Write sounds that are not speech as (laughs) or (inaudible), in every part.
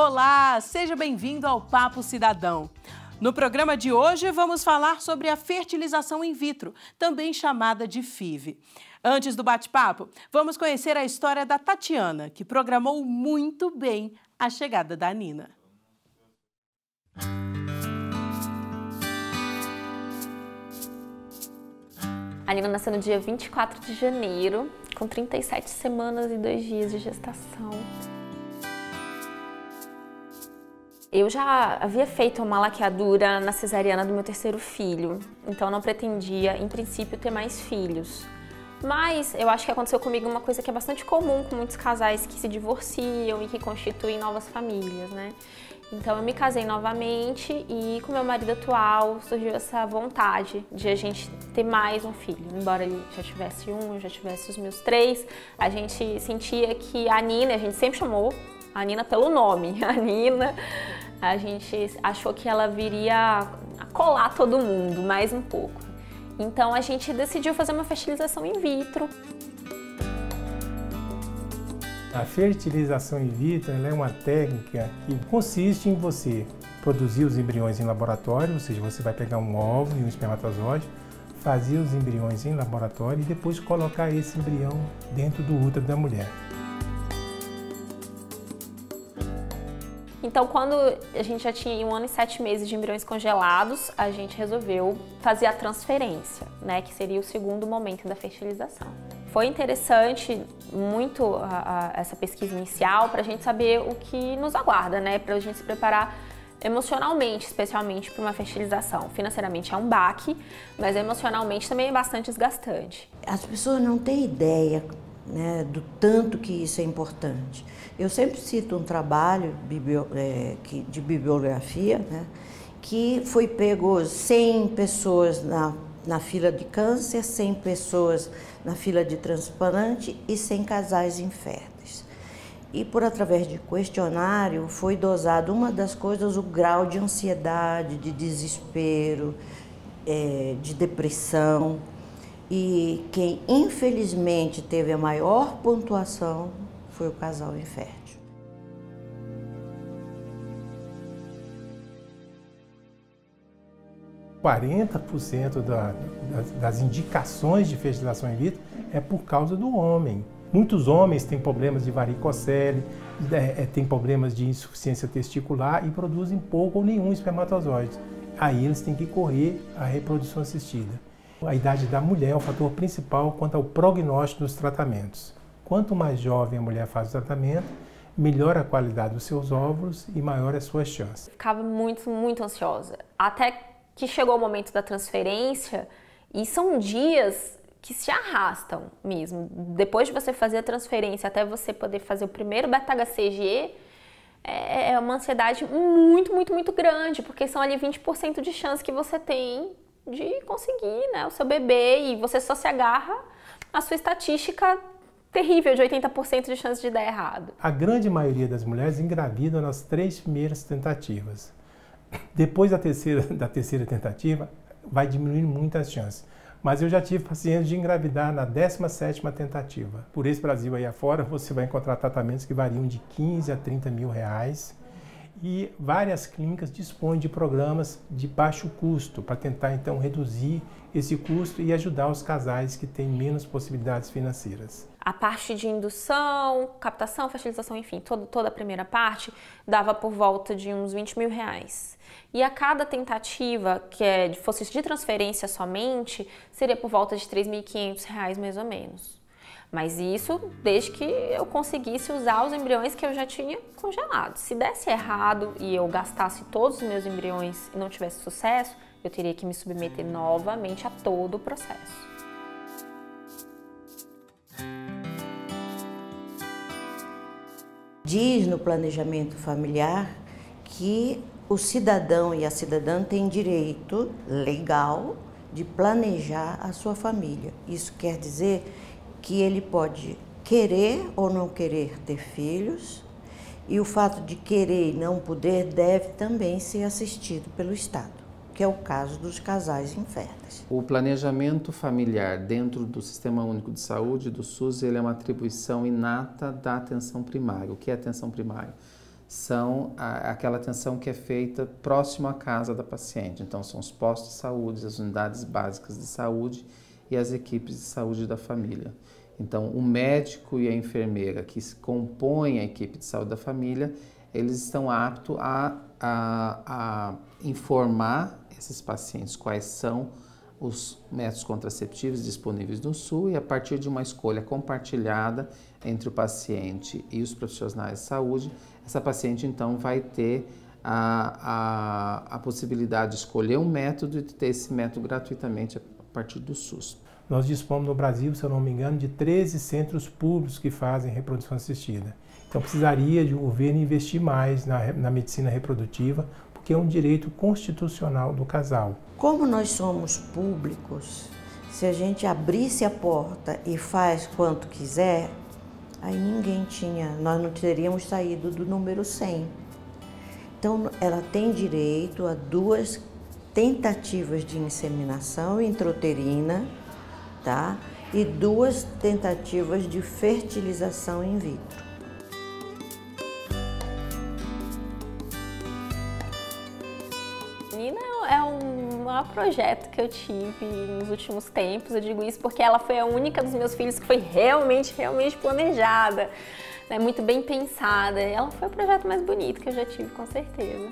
Olá, seja bem-vindo ao Papo Cidadão. No programa de hoje, vamos falar sobre a fertilização in vitro, também chamada de FIV. Antes do bate-papo, vamos conhecer a história da Tatiana, que programou muito bem a chegada da Nina. A Nina nasceu no dia 24 de janeiro, com 37 semanas e 2 dias de gestação. Eu já havia feito uma laqueadura na cesariana do meu terceiro filho, então não pretendia, em princípio, ter mais filhos. Mas eu acho que aconteceu comigo uma coisa que é bastante comum com muitos casais que se divorciam e que constituem novas famílias, né? Então eu me casei novamente e com meu marido atual surgiu essa vontade de a gente ter mais um filho. Embora ele já tivesse um, já tivesse os meus três, a gente sentia que a Nina, a gente sempre chamou a Nina pelo nome. (laughs) A Nina, a gente achou que ela viria a colar todo mundo mais um pouco. Então a gente decidiu fazer uma fertilização in vitro. A fertilização in vitro é uma técnica que consiste em você produzir os embriões em laboratório, ou seja, você vai pegar um ovo e um espermatozoide, fazer os embriões em laboratório e depois colocar esse embrião dentro do útero da mulher. Então, quando a gente já tinha um ano e sete meses de embriões congelados, a gente resolveu fazer a transferência, né, que seria o segundo momento da fertilização. Foi interessante muito a, a, essa pesquisa inicial para a gente saber o que nos aguarda, né, para a gente se preparar emocionalmente, especialmente para uma fertilização. Financeiramente é um baque, mas emocionalmente também é bastante desgastante. As pessoas não têm ideia né, do tanto que isso é importante. Eu sempre cito um trabalho é, de bibliografia né, que foi pego 100 pessoas na, na fila de câncer, 100 pessoas na fila de transplante e 100 casais inférteis. E por através de questionário foi dosado uma das coisas o grau de ansiedade, de desespero, é, de depressão e quem infelizmente teve a maior pontuação foi o casal infértil. Quarenta por cento das indicações de fertilização in vitro é por causa do homem. Muitos homens têm problemas de varicocele, é, é, têm problemas de insuficiência testicular e produzem pouco ou nenhum espermatozoide. Aí eles têm que correr a reprodução assistida. A idade da mulher é o fator principal quanto ao prognóstico dos tratamentos. Quanto mais jovem a mulher faz o tratamento, melhor a qualidade dos seus óvulos e maior é a sua chance. Ficava muito, muito ansiosa. Até que chegou o momento da transferência e são dias que se arrastam mesmo. Depois de você fazer a transferência até você poder fazer o primeiro beta-HCG, é, é uma ansiedade muito, muito, muito grande, porque são ali 20% de chance que você tem de conseguir né, o seu bebê e você só se agarra à sua estatística terrível de 80% de chance de dar errado. A grande maioria das mulheres engravidam nas três primeiras tentativas. Depois da terceira, (laughs) da terceira tentativa, vai diminuir muito as chances. Mas eu já tive pacientes de engravidar na 17ª tentativa. Por esse Brasil aí afora, você vai encontrar tratamentos que variam de 15 a 30 mil reais e várias clínicas dispõem de programas de baixo custo para tentar então reduzir esse custo e ajudar os casais que têm menos possibilidades financeiras. A parte de indução, captação, fertilização, enfim, todo, toda a primeira parte dava por volta de uns 20 mil reais. E a cada tentativa, que é, fosse de transferência somente, seria por volta de 3.500 reais mais ou menos. Mas isso desde que eu conseguisse usar os embriões que eu já tinha congelado. Se desse errado e eu gastasse todos os meus embriões e não tivesse sucesso, eu teria que me submeter novamente a todo o processo. Diz no planejamento familiar que o cidadão e a cidadã têm direito legal de planejar a sua família. Isso quer dizer que ele pode querer ou não querer ter filhos, e o fato de querer e não poder deve também ser assistido pelo Estado, que é o caso dos casais inférteis. O planejamento familiar dentro do Sistema Único de Saúde do SUS ele é uma atribuição inata da atenção primária. O que é atenção primária? São a, aquela atenção que é feita próximo à casa da paciente. Então, são os postos de saúde, as unidades básicas de saúde e as equipes de saúde da família. Então, o médico e a enfermeira que compõem a equipe de saúde da família, eles estão aptos a, a, a informar esses pacientes quais são os métodos contraceptivos disponíveis no SUS e a partir de uma escolha compartilhada entre o paciente e os profissionais de saúde, essa paciente então vai ter a, a, a possibilidade de escolher um método e de ter esse método gratuitamente partir do SUS. Nós dispomos no Brasil, se eu não me engano, de 13 centros públicos que fazem reprodução assistida. Então precisaria de um governo investir mais na, na medicina reprodutiva, porque é um direito constitucional do casal. Como nós somos públicos, se a gente abrisse a porta e faz quanto quiser, aí ninguém tinha, nós não teríamos saído do número 100. Então, ela tem direito a duas tentativas de inseminação intrauterina, tá? E duas tentativas de fertilização in vitro. Nina é um é maior é projeto que eu tive nos últimos tempos. Eu digo isso porque ela foi a única dos meus filhos que foi realmente, realmente planejada, né? muito bem pensada. Ela foi o projeto mais bonito que eu já tive, com certeza.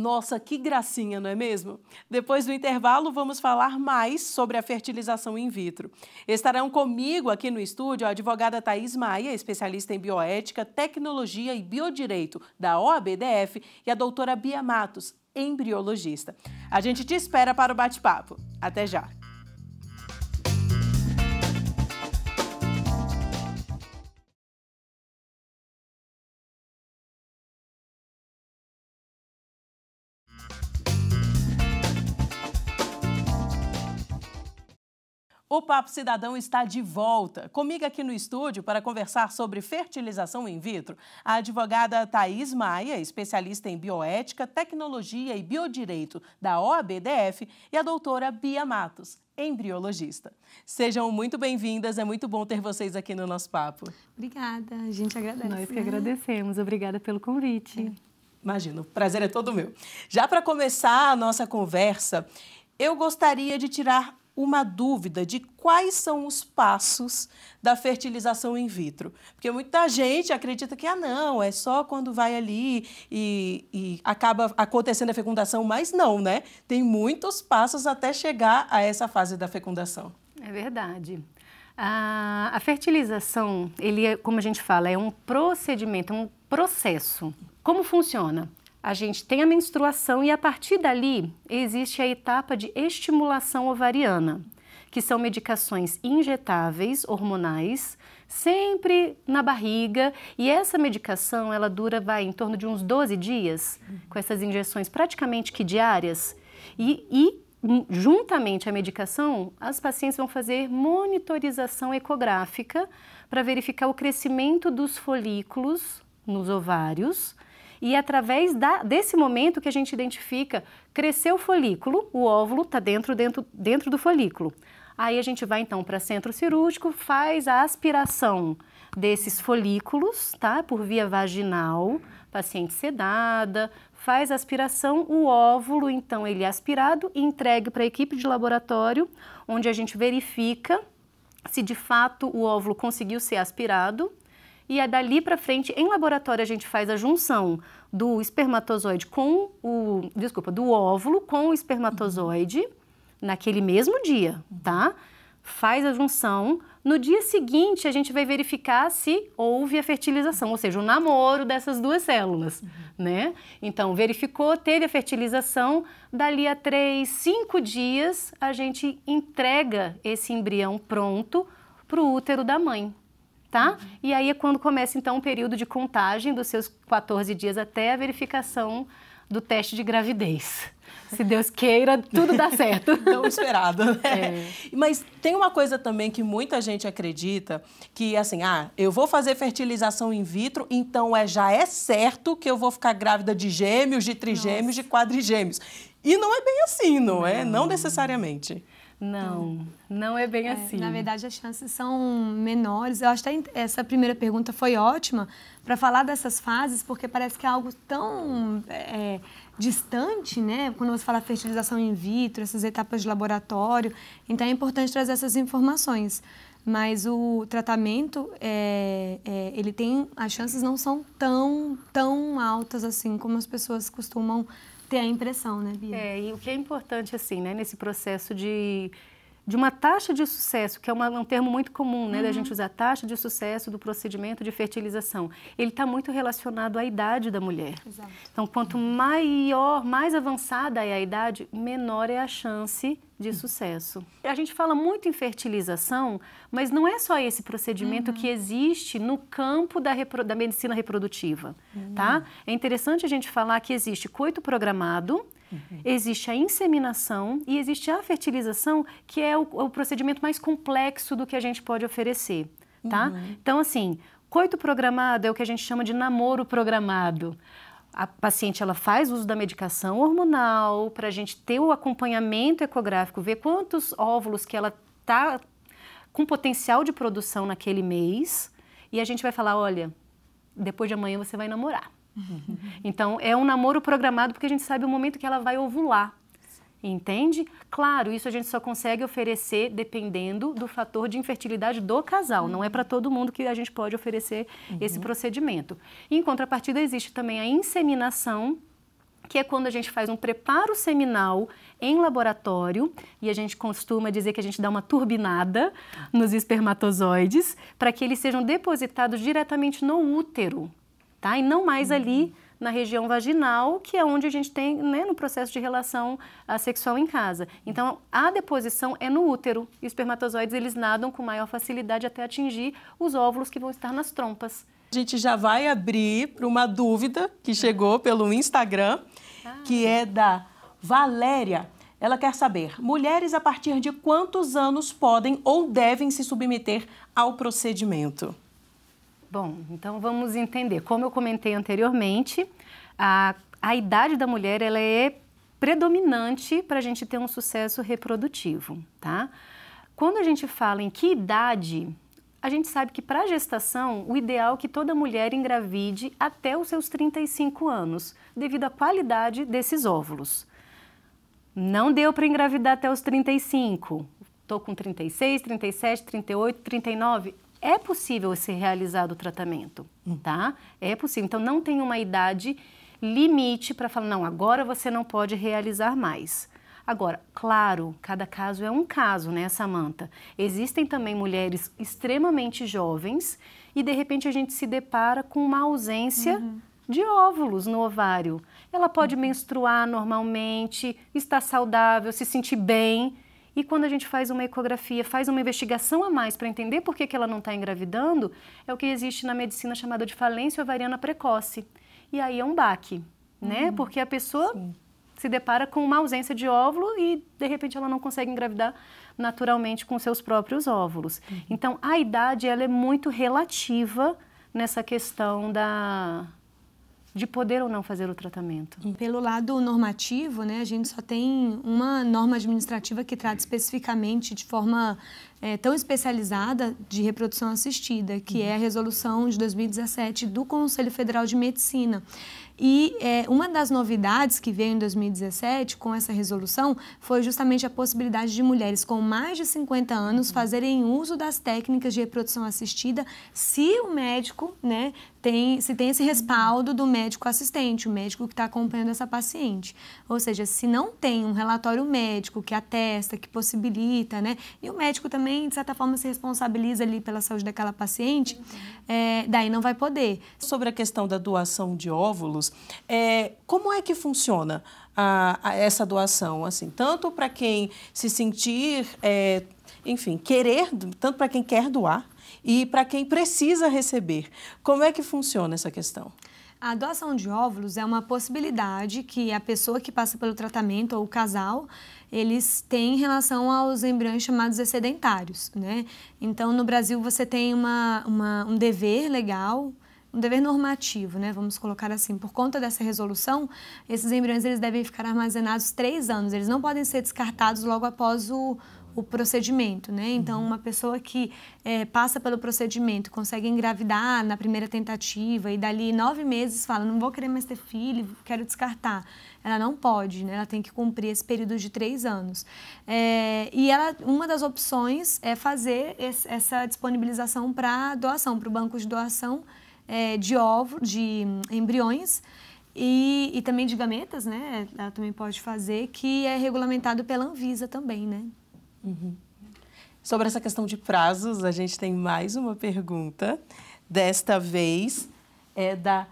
Nossa, que gracinha, não é mesmo? Depois do intervalo, vamos falar mais sobre a fertilização in vitro. Estarão comigo aqui no estúdio a advogada Thais Maia, especialista em bioética, tecnologia e biodireito da OABDF, e a doutora Bia Matos, embriologista. A gente te espera para o bate-papo. Até já! O Papo Cidadão está de volta. Comigo aqui no estúdio para conversar sobre fertilização in vitro, a advogada Thais Maia, especialista em bioética, tecnologia e biodireito da OABDF, e a doutora Bia Matos, embriologista. Sejam muito bem-vindas, é muito bom ter vocês aqui no nosso papo. Obrigada, a gente agradece. Nós que né? agradecemos, obrigada pelo convite. É. Imagino, o prazer é todo meu. Já para começar a nossa conversa, eu gostaria de tirar uma dúvida de quais são os passos da fertilização in vitro. Porque muita gente acredita que, ah, não, é só quando vai ali e, e acaba acontecendo a fecundação, mas não, né? Tem muitos passos até chegar a essa fase da fecundação. É verdade. A, fertilização, ele, é, como a gente fala, é um procedimento, é um processo. Como funciona? a gente tem a menstruação e a partir dali existe a etapa de estimulação ovariana, que são medicações injetáveis hormonais, sempre na barriga, e essa medicação ela dura vai em torno de uns 12 dias, com essas injeções praticamente que diárias. E, e hum, juntamente à medicação, as pacientes vão fazer monitorização ecográfica para verificar o crescimento dos folículos nos ovários e é através da, desse momento que a gente identifica cresceu o folículo, o óvulo está dentro, dentro, dentro do folículo. Aí a gente vai então para centro cirúrgico, faz a aspiração desses folículos, tá? Por via vaginal, paciente sedada, faz a aspiração, o óvulo então ele é aspirado e entregue para a equipe de laboratório, onde a gente verifica se de fato o óvulo conseguiu ser aspirado e é dali para frente, em laboratório, a gente faz a junção do espermatozoide com o. Desculpa, do óvulo com o espermatozoide naquele mesmo dia, tá? Faz a junção. No dia seguinte, a gente vai verificar se houve a fertilização, ou seja, o namoro dessas duas células, uhum. né? Então, verificou, teve a fertilização, dali a três, cinco dias, a gente entrega esse embrião pronto para o útero da mãe tá? Uhum. E aí é quando começa então o período de contagem dos seus 14 dias até a verificação do teste de gravidez. Se Deus queira, tudo dá certo. (laughs) Tão esperado. Né? É. Mas tem uma coisa também que muita gente acredita, que assim, ah, eu vou fazer fertilização in vitro, então é, já é certo que eu vou ficar grávida de gêmeos, de trigêmeos, Nossa. de quadrigêmeos. E não é bem assim, não, não. é? Não necessariamente. Não, então, não é bem é, assim. Na verdade, as chances são menores. Eu acho que essa primeira pergunta foi ótima para falar dessas fases, porque parece que é algo tão é, distante, né? Quando você fala fertilização in vitro, essas etapas de laboratório. Então, é importante trazer essas informações. Mas o tratamento, é, é ele tem... As chances não são tão, tão altas assim como as pessoas costumam ter a impressão, né, Bia? É, e o que é importante, assim, né, nesse processo de de uma taxa de sucesso, que é uma, um termo muito comum, né, uhum. da gente usar taxa de sucesso do procedimento de fertilização. Ele está muito relacionado à idade da mulher. Exato. Então, quanto maior, mais avançada é a idade, menor é a chance de sucesso. A gente fala muito em fertilização, mas não é só esse procedimento uhum. que existe no campo da, repro, da medicina reprodutiva, tá? uhum. tá? É interessante a gente falar que existe coito programado, Uhum. Existe a inseminação e existe a fertilização, que é o, o, procedimento mais complexo do que a gente pode oferecer, tá? Uhum. Então, assim, coito programado é o que a gente chama de namoro programado. A paciente ela faz uso da medicação hormonal para a gente ter o acompanhamento ecográfico, ver quantos óvulos que ela está com potencial de produção naquele mês. E a gente vai falar: olha, depois de amanhã você vai namorar. (laughs) Então, é um namoro programado porque a gente sabe o momento que ela vai ovular. Entende? Claro, isso a gente só consegue oferecer dependendo do fator de infertilidade do casal. Não é para todo mundo que a gente pode oferecer uhum. esse procedimento. Em contrapartida, existe também a inseminação, que é quando a gente faz um preparo seminal em laboratório e a gente costuma dizer que a gente dá uma turbinada nos espermatozoides para que eles sejam depositados diretamente no útero tá? E não mais uhum. ali na região vaginal, que é onde a gente tem, né, no processo de relação ah, sexual em casa. Então, a deposição é no útero e os espermatozoides eles nadam com maior facilidade até atingir os óvulos que vão estar nas trompas. A gente já vai abrir para uma dúvida que chegou pelo Instagram, ah. que é da Valéria. Ela quer saber: mulheres a partir de quantos anos podem ou devem se submeter ao procedimento? Bom, então vamos entender. Como eu comentei anteriormente, a, a idade da mulher ela é predominante para a gente ter um sucesso reprodutivo, tá? Quando a gente fala em que idade, a gente sabe que para a gestação, o ideal é que toda mulher engravide até os seus 35 anos, devido à qualidade desses óvulos. Não deu para engravidar até os 35. Estou com 36, 37, 38, 39 é possível ser realizado o tratamento, hum. tá? É possível. Então não tem uma idade limite para falar, não, agora você não pode realizar mais. Agora, claro, cada caso é um caso, né, Samanta? Existem também mulheres extremamente jovens e de repente a gente se depara com uma ausência uhum. de óvulos no ovário. Ela pode uhum. menstruar normalmente, estar saudável, se sentir bem e quando a gente faz uma ecografia, faz uma investigação a mais para entender por que, que ela não está engravidando, é o que existe na medicina chamada de falência ovariana precoce. E aí é um baque, né? uhum. né? Porque a pessoa Sim. se depara com uma ausência de óvulo e, de repente, ela não consegue engravidar naturalmente com seus próprios óvulos. Uhum. Então, a idade, ela é muito relativa nessa questão da, de poder ou não fazer o tratamento. Pelo lado normativo, né, a gente só tem uma norma administrativa que trata especificamente de forma é, tão especializada de reprodução assistida, que uhum. é a resolução de 2017 do Conselho Federal de Medicina. E é, uma das novidades que veio em 2017 com essa resolução foi justamente a possibilidade de mulheres com mais de 50 anos uhum. fazerem uso das técnicas de reprodução assistida se o médico, né, tem, se tem esse respaldo do médico assistente, o médico que está acompanhando essa paciente. Ou seja, se não tem um relatório médico que atesta, que possibilita, né? E o médico também, de certa forma, se responsabiliza ali pela saúde daquela paciente, uhum. é, daí não vai poder. Sobre a questão da doação de óvulos, é, como é que funciona a, a essa doação? Assim, tanto para quem se sentir, é, enfim, querer, tanto para quem quer doar e para quem precisa receber. Como é que funciona essa questão? A doação de óvulos é uma possibilidade que a pessoa que passa pelo tratamento ou o casal eles têm em relação aos embriões chamados excedentários, né? Então, no Brasil, você tem uma, uma um dever legal, um dever normativo, né? Vamos colocar assim, por conta dessa resolução, esses embriões eles devem ficar armazenados três anos. Eles não podem ser descartados logo após o, o procedimento, né? Então, uhum. uma pessoa que é, passa pelo procedimento, consegue engravidar na primeira tentativa e dali nove meses fala, não vou querer mais ter filho, quero descartar. Ela não pode, né? Ela tem que cumprir esse período de três anos. É, e ela, uma das opções é fazer esse, essa disponibilização para doação, para o banco de doação, é, de ovo, de hum, embriões e, e, também de gametas, né? Ela também pode fazer, que é regulamentado pela Anvisa também, né? Uhum. Sobre essa questão de prazos, a gente tem mais uma pergunta. Desta vez é da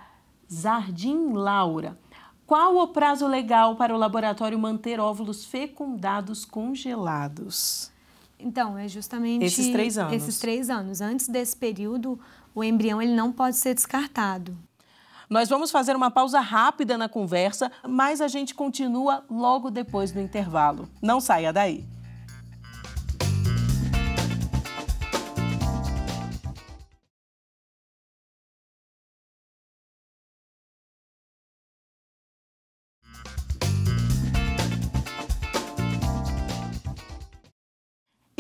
Zardim Laura. Qual o prazo legal para o laboratório manter óvulos fecundados congelados? Então, é justamente. Esses três anos. Esses três anos. Antes desse período, o embrião ele não pode ser descartado. Nós vamos fazer uma pausa rápida na conversa, mas a gente continua logo depois do intervalo. Não saia daí.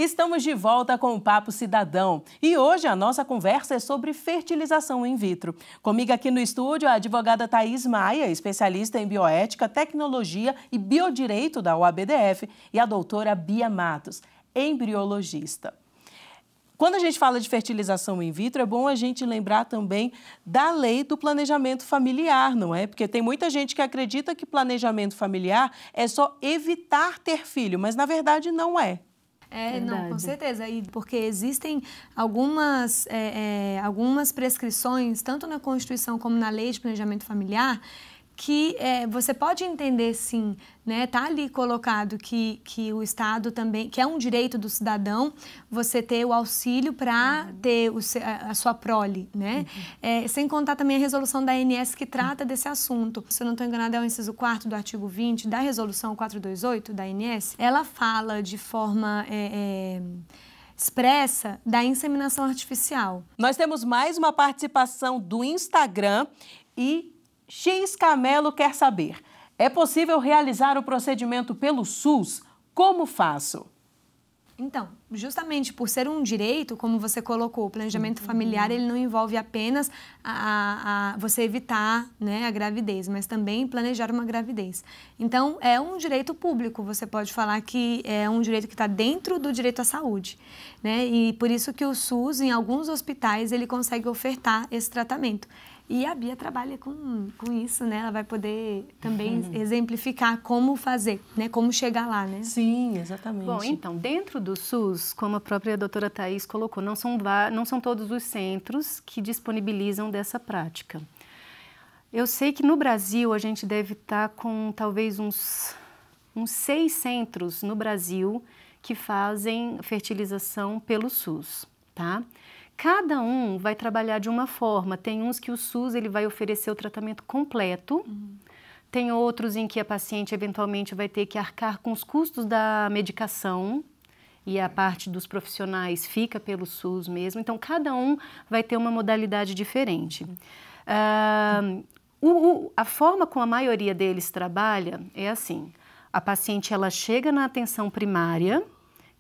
Estamos de volta com o Papo Cidadão e hoje a nossa conversa é sobre fertilização in vitro. Comigo aqui no estúdio a advogada Thais Maia, especialista em bioética, tecnologia e biodireito da UABDF, e a doutora Bia Matos, embriologista. Quando a gente fala de fertilização in vitro, é bom a gente lembrar também da lei do planejamento familiar, não é? Porque tem muita gente que acredita que planejamento familiar é só evitar ter filho, mas na verdade não é. É, Verdade. não, com certeza. E porque existem algumas, é, é, algumas prescrições, tanto na Constituição como na Lei de Planejamento Familiar, que é, você pode entender sim, né? Tá ali colocado que, que o Estado também, que é um direito do cidadão, você ter o auxílio para uhum. ter o, a, a sua prole, né? Uhum. É, sem contar também a resolução da ANS que trata uhum. desse assunto. Se eu não estou enganada, é o inciso 4 do artigo 20 da resolução 428 da ANS. Ela fala de forma... É, é, expressa da inseminação artificial. Nós temos mais uma participação do Instagram e X Camelo quer saber: é possível realizar o procedimento pelo SUS? Como faço? Então, justamente por ser um direito, como você colocou, o planejamento uhum. familiar ele não envolve apenas a, a, você evitar né, a gravidez, mas também planejar uma gravidez. Então, é um direito público, você pode falar que é um direito que está dentro do direito à saúde. Né? E por isso que o SUS, em alguns hospitais, ele consegue ofertar esse tratamento. E a Bia trabalha com, com isso, né? Ela vai poder também uhum. exemplificar como fazer, né? Como chegar lá, né? Sim, exatamente. Bom, então, dentro do SUS, como a própria doutora Thais colocou, não são, não são todos os centros que disponibilizam dessa prática. Eu sei que no Brasil a gente deve estar tá com talvez uns, uns seis centros no Brasil que fazem fertilização pelo SUS, tá? Cada um vai trabalhar de uma forma. Tem uns que o SUS ele vai oferecer o tratamento completo. Uhum. Tem outros em que a paciente eventualmente vai ter que arcar com os custos da medicação e a parte dos profissionais fica pelo SUS mesmo. Então, cada um vai ter uma modalidade diferente. Ah, o, o, a forma como a maioria deles trabalha é assim: a paciente ela chega na atenção primária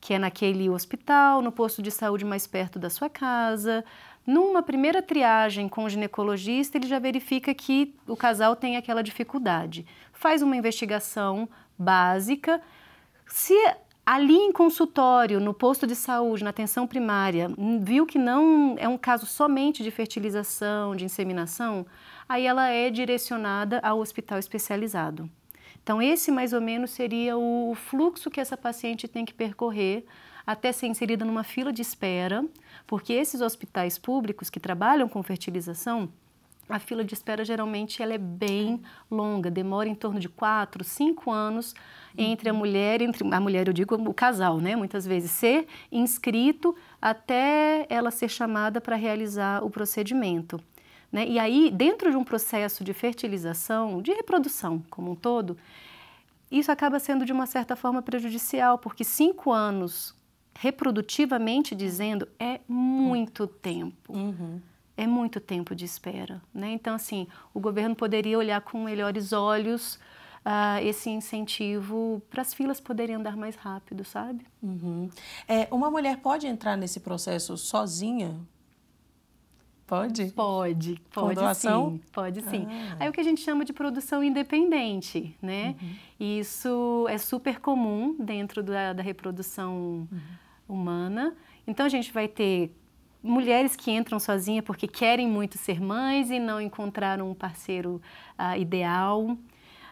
que é naquele hospital, no posto de saúde mais perto da sua casa. Numa primeira triagem com o ginecologista, ele já verifica que o casal tem aquela dificuldade. Faz uma investigação básica. Se ali em consultório, no posto de saúde, na atenção primária, hum, viu que não é um caso somente de fertilização, de inseminação, aí ela é direcionada ao hospital especializado. Então, esse mais ou menos seria o fluxo que essa paciente tem que percorrer até ser inserida numa fila de espera, porque esses hospitais públicos que trabalham com fertilização, a fila de espera geralmente ela é bem longa, demora em torno de quatro, cinco anos entre a uhum. mulher, entre a mulher eu digo o casal, né, muitas vezes ser inscrito até ela ser chamada para realizar o procedimento. Né? E aí, dentro de um processo de fertilização, de reprodução como um todo, isso acaba sendo de uma certa forma prejudicial, porque cinco anos, reprodutivamente dizendo, é muito tempo. Uhum. É muito tempo de espera. Né? Então, assim, o governo poderia olhar com melhores olhos uh, esse incentivo para as filas poderem andar mais rápido, sabe? Uhum. É, uma mulher pode entrar nesse processo sozinha Pode? Pode, pode sim. Pode sim. Ah. Aí o que a gente chama de produção independente, né? Uhum. isso é super comum dentro da, da reprodução uhum. humana. Então a gente vai ter mulheres que entram sozinha porque querem muito ser mães e não encontraram um parceiro ah, ideal.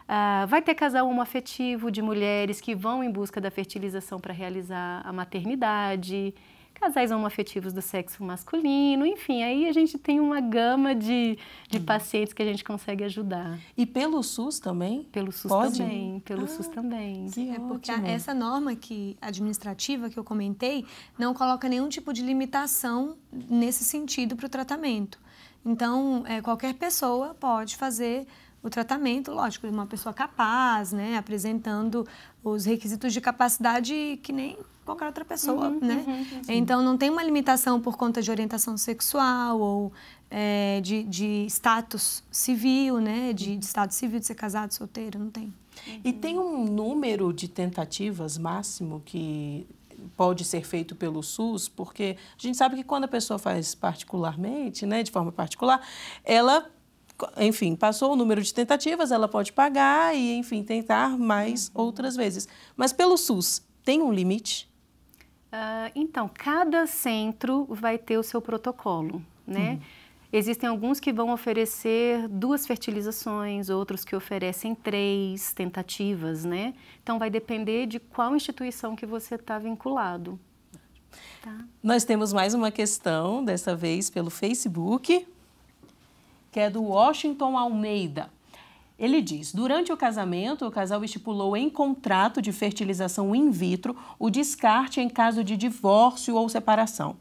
Ah, vai ter casal homoafetivo de mulheres que vão em busca da fertilização para realizar a maternidade casais homoafetivos do sexo masculino, enfim, aí a gente tem uma gama de, de uhum. pacientes que a gente consegue ajudar. E pelo SUS também? Pelo SUS Pode? também, pelo ah, SUS também. Que é porque ótimo. essa norma que administrativa que eu comentei não coloca nenhum tipo de limitação nesse sentido para o tratamento. Então, é, qualquer pessoa pode fazer o tratamento, lógico, de uma pessoa capaz, né? Apresentando os requisitos de capacidade que nem qualquer outra pessoa, uhum, né? Uhum, uhum então não tem uma limitação por conta de orientação sexual ou é, de, de, status civil, né? De, de, status civil de ser casado, solteiro, não tem. E tem um número de tentativas máximo que pode ser feito pelo SUS, porque a gente sabe que quando a pessoa faz particularmente, né, de forma particular, ela enfim, passou o número de tentativas, ela pode pagar e, enfim, tentar mais uhum. outras vezes. Mas pelo SUS, tem um limite? Uh, então, cada centro vai ter o seu protocolo, né? Uhum. Existem alguns que vão oferecer duas fertilizações, outros que oferecem três tentativas, né? Então, vai depender de qual instituição que você está vinculado. Tá? Nós temos mais uma questão, dessa vez pelo Facebook que é do Washington Almeida. Ele diz: durante o casamento, o casal estipulou em contrato de fertilização in vitro o descarte em caso de divórcio ou separação.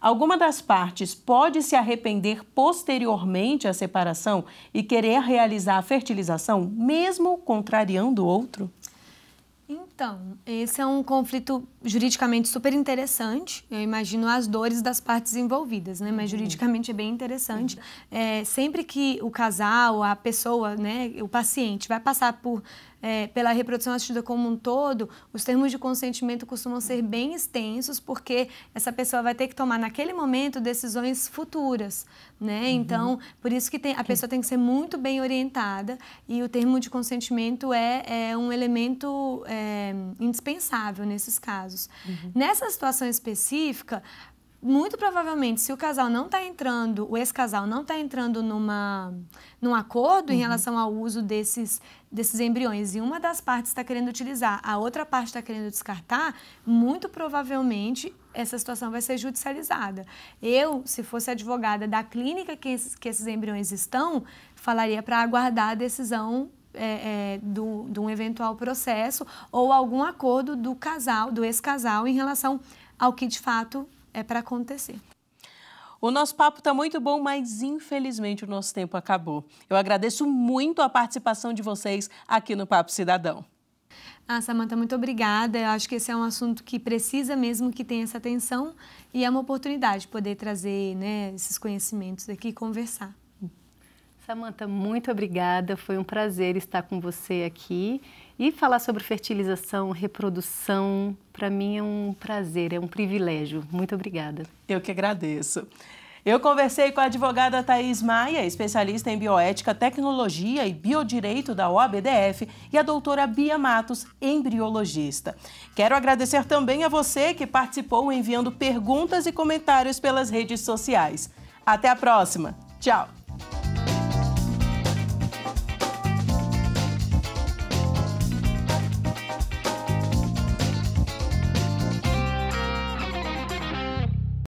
Alguma das partes pode se arrepender posteriormente à separação e querer realizar a fertilização, mesmo contrariando o outro? Então, esse é um conflito juridicamente super interessante. Eu imagino as dores das partes envolvidas, né? Mas uhum. juridicamente é bem interessante. Uhum. É, sempre que o casal, a pessoa, né, o paciente vai passar por é, pela reprodução assistida como um todo, os termos de consentimento costumam ser bem extensos, porque essa pessoa vai ter que tomar naquele momento decisões futuras, né? Uhum. Então, por isso que tem, a pessoa tem que ser muito bem orientada e o termo de consentimento é, é um elemento é, indispensável nesses casos casos. Uhum. Nessa situação específica, muito provavelmente, se o casal não está entrando, o ex-casal não está entrando numa, num acordo uhum. em relação ao uso desses, desses embriões e uma das partes está querendo utilizar, a outra parte está querendo descartar, muito provavelmente essa situação vai ser judicializada. Eu, se fosse advogada da clínica que esses, que esses embriões estão, falaria para aguardar a decisão é, é, do, de um eventual processo ou algum acordo do casal, do ex-casal, em relação ao que de fato é para acontecer. O nosso papo está muito bom, mas infelizmente o nosso tempo acabou. Eu agradeço muito a participação de vocês aqui no Papo Cidadão. Ah, Samanta, muito obrigada. Eu acho que esse é um assunto que precisa mesmo que tenha essa atenção e é uma oportunidade poder trazer né, esses conhecimentos aqui e conversar. Samanta, muito obrigada. Foi um prazer estar com você aqui e falar sobre fertilização, reprodução. Para mim é um prazer, é um privilégio. Muito obrigada. Eu que agradeço. Eu conversei com a advogada Thais Maia, especialista em bioética, tecnologia e biodireito da OABDF, e a doutora Bia Matos, embriologista. Quero agradecer também a você que participou enviando perguntas e comentários pelas redes sociais. Até a próxima. Tchau!